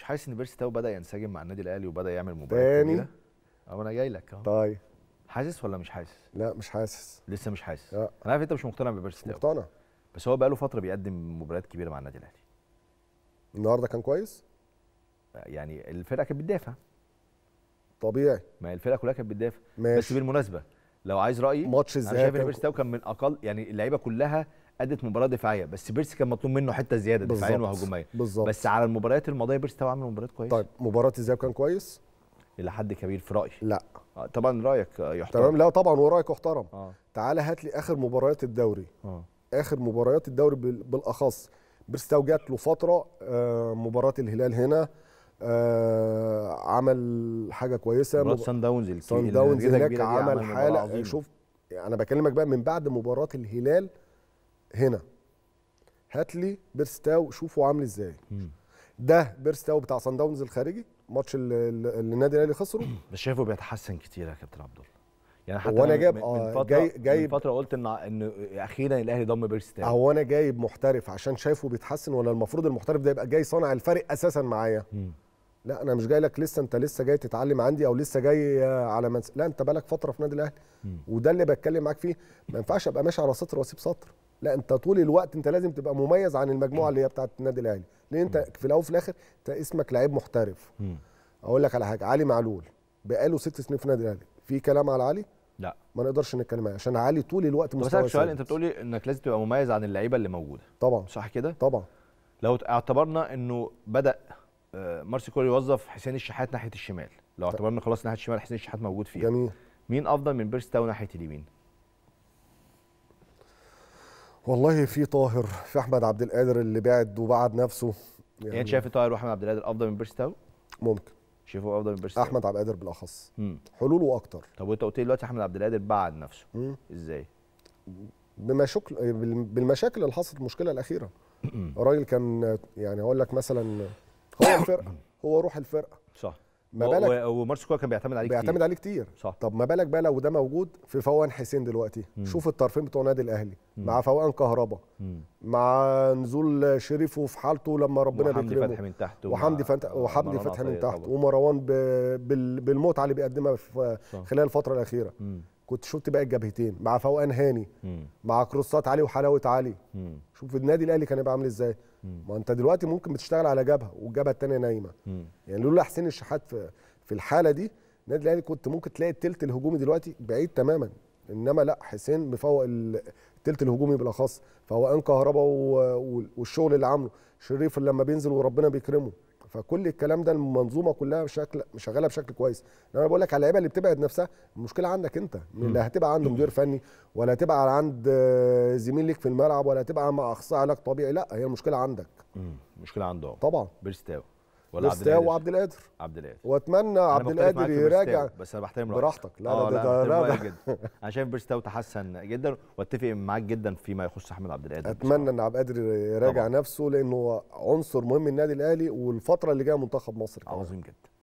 مش حاسس ان بيرسي تاو بدا ينسجم مع النادي الاهلي وبدا يعمل مباريات تاني اه انا جاي لك اهو طيب حاسس ولا مش حاسس لا مش حاسس لسه مش حاسس لا. انا عارف انت مش مقتنع ببيرسي تاو مقتنع بس هو بقاله فتره بيقدم مباريات كبيره مع النادي الاهلي النهارده كان كويس يعني الفرقه كانت بتدافع طبيعي ما الفرقه كلها كانت بتدافع بس بالمناسبه لو عايز رايي ماتش الذهاب انا شايف ان طيب. بيرسي تاو كان من اقل يعني اللعيبه كلها ادت مباراه دفاعيه بس بيرسي كان مطلوب منه حته زياده دفاعيا وهجوميا بالظبط بس على المباريات الماضيه بيرسي طبعا عمل مباريات كويسه طيب مباراه الذهاب كان كويس الى حد كبير في رايي لا آه، طبعا رايك يحترم تمام لا طبعا هو رايك يحترم آه. تعالى هات لي اخر مباريات الدوري آه. اخر مباريات الدوري بالاخص بيرستاو جات له فتره آه مباراه الهلال هنا آه عمل حاجه كويسه مباراه سان داونز سان داونز هناك عمل, عمل حاله شوف يعني انا بكلمك بقى من بعد مباراه الهلال هنا هات لي بيرستاو شوفه عامل ازاي ده بيرستاو بتاع سان داونز الخارجي ماتش اللي النادي الاهلي خسره مش شايفه بيتحسن كتير يا كابتن عبد الله يعني حتى وانا جايب آه، من فتره جاي جاي من فتره قلت ان ان اخيرا الاهلي ضم بيرستاو هو انا جايب محترف عشان شايفه بيتحسن ولا المفروض المحترف ده يبقى جاي صانع الفرق اساسا معايا لا انا مش جاي لك لسه انت لسه جاي تتعلم عندي او لسه جاي آه، على منس... لا انت بقالك فتره في نادي الاهلي وده اللي بتكلم معاك فيه ما ينفعش ابقى ماشي على سطر واسيب سطر لا انت طول الوقت انت لازم تبقى مميز عن المجموعه اللي هي بتاعه النادي الاهلي لان انت في الاول وفي الاخر انت اسمك لعيب محترف اقول لك على حاجه علي معلول بقاله ست سنين في النادي الاهلي في كلام على علي لا ما نقدرش نتكلم عليه عشان علي طول الوقت مستواه بس سؤال انت بتقولي انك لازم تبقى مميز عن اللعيبه اللي موجوده طبعا صح كده طبعا لو اعتبرنا انه بدا آه، مارسي كولر يوظف حسين الشحات ناحيه الشمال لو اعتبرنا خلاص ناحيه الشمال حسين الشحات موجود فيها جميل مين افضل من بيرستاو ناحيه اليمين والله في طاهر في احمد عبد القادر اللي بعد وبعد نفسه يعني, يعني شايف طاهر واحمد عبد القادر افضل من بيرستاو ممكن شايفه افضل من بيرستاو احمد عبد القادر بالاخص حلوله اكتر طب وانت قلت لي دلوقتي احمد عبد القادر بعد نفسه مم. ازاي شكل بالمشاكل اللي حصلت المشكله الاخيره الراجل كان يعني هقول لك مثلا هو الفرقه هو روح الفرقه صح ما بالك ومارس كوره كان بيعتمد عليه كتير بيعتمد عليه كتير صح طب ما بالك بقى لو ده موجود في فوان حسين دلوقتي مم. شوف الطرفين بتوع النادي الاهلي مم. مع فوقان كهربا مم. مع نزول شريف وفي حالته لما ربنا بيكرمه وحمدي فتحي من تحت وحمدي فتحي وحمدي فتحي من تحت ومروان بالمتعه اللي بيقدمها في... خلال الفتره الاخيره مم. كنت شفت بقى الجبهتين مع فوقان هاني مع كروسات علي وحلاوه علي شوف النادي الاهلي كان هيبقى عامل ازاي ما انت دلوقتي ممكن بتشتغل على جبهه والجبهه الثانيه نايمه يعني لولا حسين الشحات في, في الحاله دي النادي الاهلي كنت ممكن تلاقي الثلث الهجومي دلوقتي بعيد تماما انما لا حسين مفوق الثلث الهجومي بالاخص فهو ان كهربا والشغل اللي عامله شريف لما بينزل وربنا بيكرمه فكل الكلام ده المنظومه كلها بشكل شغاله بشكل كويس انا بقول لك على اللعيبه اللي بتبعد نفسها المشكله عندك انت لا هتبقى عند مدير فني ولا هتبقى عند زميل ليك في الملعب ولا هتبقى مع اخصائي علاج طبيعي لا هي المشكله عندك المشكله عنده طبعا بيرستاو ولا عبد القادر وعبد القادر عبد القادر واتمنى عبد القادر يراجع بس انا بحترم رايك براحتك لا لا آه، ده ده جدا انا شايف بيرستاو تحسن جدا واتفق معاك جدا فيما يخص احمد عبد القادر اتمنى ان عبد القادر يراجع نفسه لانه عنصر مهم للنادي الاهلي والفتره اللي جايه منتخب مصر كمان. عظيم جدا